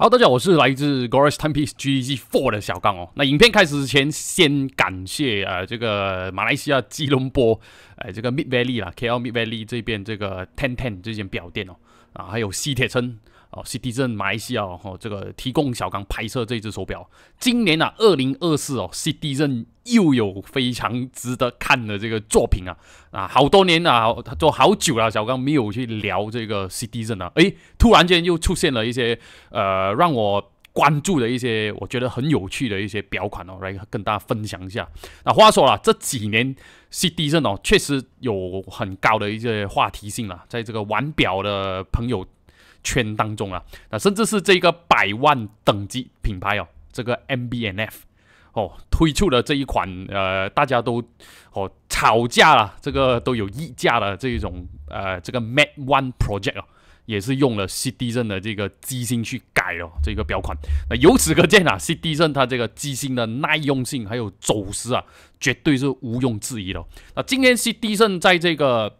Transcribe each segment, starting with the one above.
好，大家，好，我是来自 Gorosh Ten Piece G E G Four 的小刚哦。那影片开始之前，先感谢呃这个马来西亚吉隆坡呃这个 Mid Valley 啦，KL Mid Valley 这边这个 Ten Ten 这间表店哦啊，还有西铁城哦，C D 镇，马来西亚哦，这个提供小刚拍摄这只手表。今年呢，二零二四哦，C D n 又有非常值得看的这个作品啊啊，好多年啊，他做好久了，小刚没有去聊这个 C D n 啊，诶，突然间又出现了一些呃，让我关注的一些，我觉得很有趣的一些表款哦，来跟大家分享一下。那话说了，这几年 C D 镇哦，确实有很高的一些话题性了，在这个玩表的朋友。圈当中啊，那甚至是这个百万等级品牌哦，这个 MBNF 哦推出了这一款呃，大家都哦吵架了，这个都有溢价了这一种呃，这个 m a e One Project 哦，也是用了 C D n 的这个机芯去改了这个表款。那由此可见啊，c D n 它这个机芯的耐用性还有走时啊，绝对是毋庸置疑的。那今天 C D n 在这个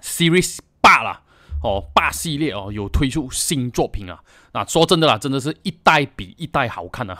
Series 八了。哦，八系列哦，有推出新作品啊！那说真的啦，真的是一代比一代好看啊。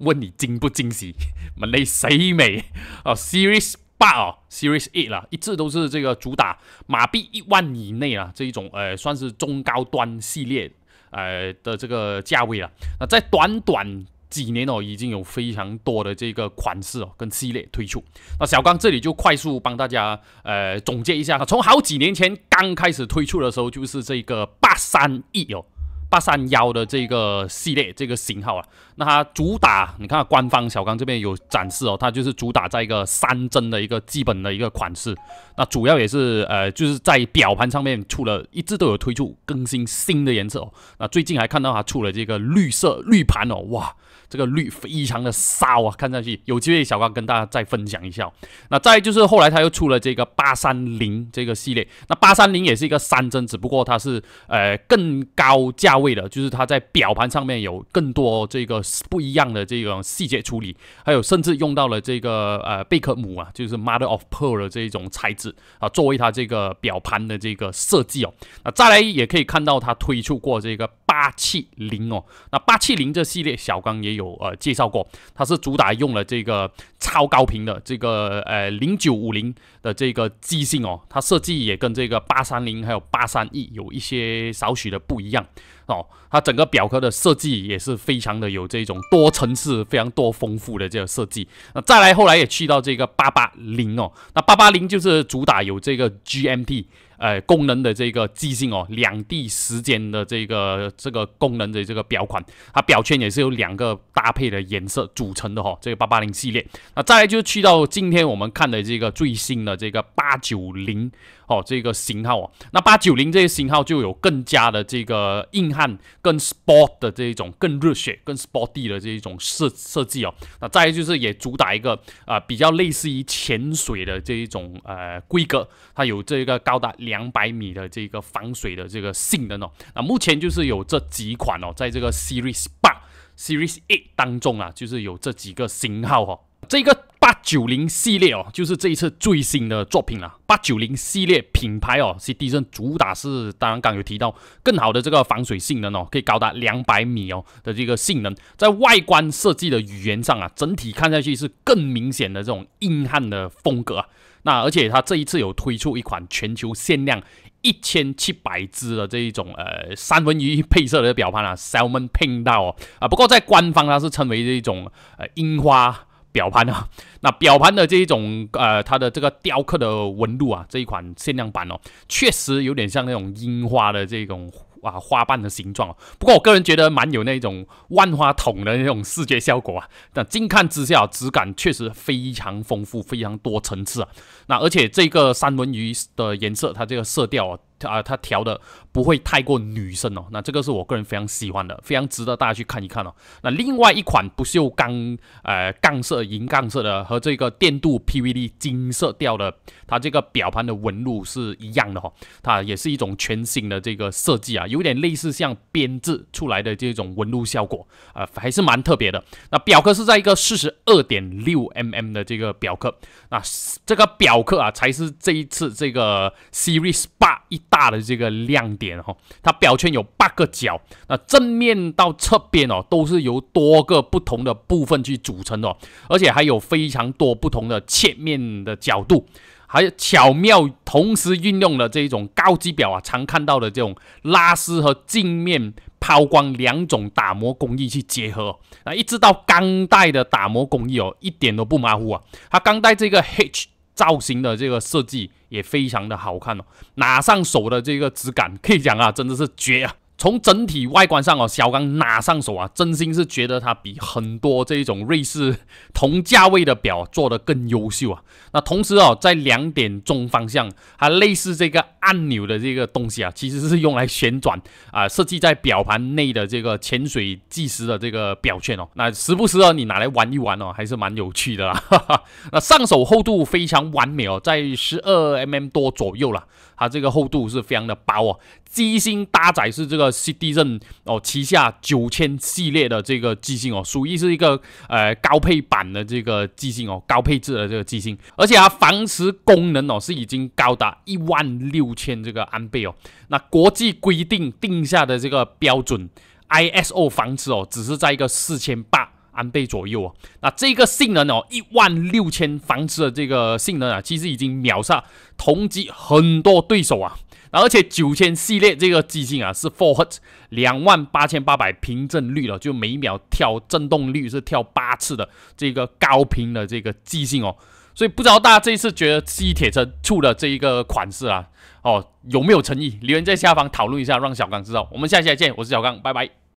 问你惊不惊喜？美谁美？哦，Series 八哦，Series Eight 啦，一直都是这个主打马币一万以内啊这一种，呃，算是中高端系列，呃的这个价位了。那在短短几年哦，已经有非常多的这个款式哦，跟系列推出。那小刚这里就快速帮大家呃总结一下哈，从好几年前刚开始推出的时候，就是这个八三 E 哦。八三幺的这个系列，这个型号啊。那它主打，你看官方小刚这边有展示哦，它就是主打在一个三针的一个基本的一个款式，那主要也是呃，就是在表盘上面出了一直都有推出更新新的颜色哦，那最近还看到它出了这个绿色绿盘哦，哇，这个绿非常的骚啊，看上去有机会小刚跟大家再分享一下。那再就是后来它又出了这个八三零这个系列，那八三零也是一个三针，只不过它是呃更高价。为了就是它在表盘上面有更多这个不一样的这种细节处理，还有甚至用到了这个呃贝壳母啊，就是 mother of pearl 的这种材质啊，作为它这个表盘的这个设计哦。那再来也可以看到它推出过这个八七零哦，那八七零这系列小刚也有呃介绍过，它是主打用了这个超高频的这个呃零九五零的这个机芯哦，它设计也跟这个八三零还有八三 E 有一些少许的不一样。哦，它整个表壳的设计也是非常的有这种多层次、非常多丰富的这个设计。那再来，后来也去到这个八八零哦，那八八零就是主打有这个 GMT。哎，功能的这个即兴哦，两地时间的这个这个功能的这个表款，它表圈也是有两个搭配的颜色组成的哈。这个八八零系列，那再来就是去到今天我们看的这个最新的这个八九零，哦，这个型号哦，那八九零这些型号就有更加的这个硬汉，更 sport 的这一种，更热血，更 sporty 的这一种设设计哦。那再来就是也主打一个啊，比较类似于潜水的这一种呃规格，它有这个高达。两百米的这个防水的这个性能哦，那目前就是有这几款哦，在这个 Series 八、Series 八当中啊，就是有这几个型号哦。这个八九零系列哦，就是这一次最新的作品了。八九零系列品牌哦，是迪生主打，是当然刚有提到，更好的这个防水性能哦，可以高达两百米哦的这个性能。在外观设计的语言上啊，整体看下去是更明显的这种硬汉的风格啊。那而且它这一次有推出一款全球限量一千七百只的这一种呃三文鱼配色的表盘啊，Salmon Pink 哦啊，不过在官方它是称为这一种呃樱花表盘啊。那表盘的这一种呃它的这个雕刻的纹路啊，这一款限量版哦，确实有点像那种樱花的这种。哇，花瓣的形状哦，不过我个人觉得蛮有那种万花筒的那种视觉效果啊。那近看之下，质感确实非常丰富，非常多层次啊。那而且这个三文鱼的颜色，它这个色调啊。啊，它调的不会太过女生哦，那这个是我个人非常喜欢的，非常值得大家去看一看哦。那另外一款不锈钢呃，杠色银杠色的和这个电镀 PVD 金色调的，它这个表盘的纹路是一样的哈，它也是一种全新的这个设计啊，有点类似像编制出来的这种纹路效果啊，还是蛮特别的。那表壳是在一个四十二点六 mm 的这个表壳，那这个表壳啊才是这一次这个 Series 八一。大的这个亮点哈，它表圈有八个角，那正面到侧边哦，都是由多个不同的部分去组成的，而且还有非常多不同的切面的角度，还巧妙同时运用了这种高级表啊常看到的这种拉丝和镜面抛光两种打磨工艺去结合，啊一直到钢带的打磨工艺哦一点都不马虎啊，它钢带这个 H。造型的这个设计也非常的好看哦，拿上手的这个质感，可以讲啊，真的是绝啊！从整体外观上哦，小刚拿上手啊？真心是觉得它比很多这种瑞士同价位的表做的更优秀啊。那同时哦，在两点钟方向，它类似这个按钮的这个东西啊，其实是用来旋转啊，设计在表盘内的这个潜水计时的这个表圈哦。那时不时哦，你拿来玩一玩哦，还是蛮有趣的。啦。那上手厚度非常完美哦，在十二 mm 多左右了，它这个厚度是非常的薄哦。机芯搭载是这个。CD 震哦，旗下九千系列的这个机芯哦，属于是一个呃高配版的这个机芯哦，高配置的这个机芯，而且啊防磁功能哦是已经高达一万六千这个安倍哦，那国际规定定下的这个标准 ISO 防磁哦，只是在一个四千八安倍左右啊，那这个性能哦一万六千防磁的这个性能啊，其实已经秒杀同级很多对手啊。而且九千系列这个机芯啊，是 f 4Hz，两万八千八百平振率了，就每秒跳振动率是跳八次的这个高频的这个机芯哦。所以不知道大家这一次觉得西铁城出的这一个款式啊，哦有没有诚意？留言在下方讨论一下，让小刚知道。我们下期再见，我是小刚，拜拜。